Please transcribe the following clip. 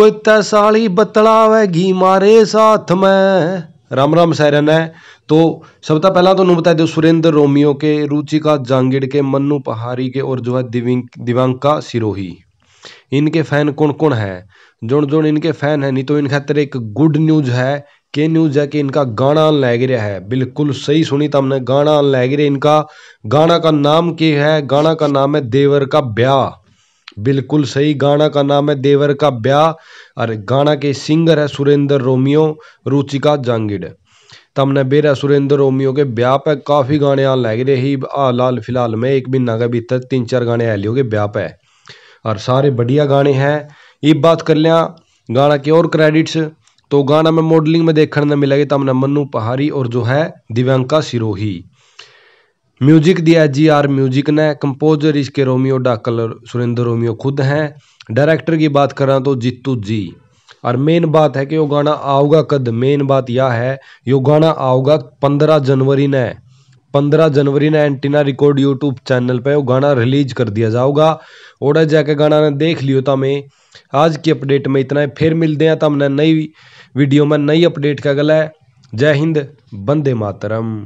कोई तैसाली बतलावे घी मारे साथ में राम राम सायरन है तो तो पहला तो बता दो सुरेंद्र रोमियो के रुचिका जांगिड़ के मन्नू पहाड़ी के और जो है दिवंका सिरोही इनके फैन कौन कौन है जोन जोन इनके फैन है नहीं तो इन खातर एक गुड न्यूज है के न्यूज है कि इनका गाना लग रहा है बिल्कुल सही सुनी तमने गाना लग रहा इनका गाना का नाम के है गाना का नाम है देवर का ब्याह बिल्कुल सही गाना का नाम है देवर का ब्याह और गाना के सिंगर है सुरेंद्र रोमियो रुचिका जांगिड तमने बेरा सुरेंद्र रोमियो के ब्याह पे काफ़ी गाने आने लग रहे ही लाल फिलहाल में एक महीना के भीतर तीन चार गाने आ लियो के ब्याह पे और सारे बढ़िया गाने हैं ये बात कर लिया गाना के और क्रेडिट्स तो गाना में मॉडलिंग में देखने मिलेगी तमने मन्नू पहाड़ी और जो है दिव्यांका सिरोही म्यूजिक दिया जी आर म्यूजिक ने कंपोजर इसके रोमियो डाकल सुरेंद्र रोमियो खुद हैं डायरेक्टर की बात करें तो जीतू जी और मेन बात है कि यो गाना आओगा कद मेन बात यह है यो गाना आओगा पंद्रह जनवरी ने पंद्रह जनवरी ने एंटीना रिकॉर्ड यूट्यूब चैनल पे वो गाना रिलीज कर दिया जाऊगा ओडा जाके गाना ने देख लियो था तो मैं आज की अपडेट में इतना है फिर मिलते हैं तो हमने नई वीडियो में नई अपडेट का गला है जय हिंद बंदे मातरम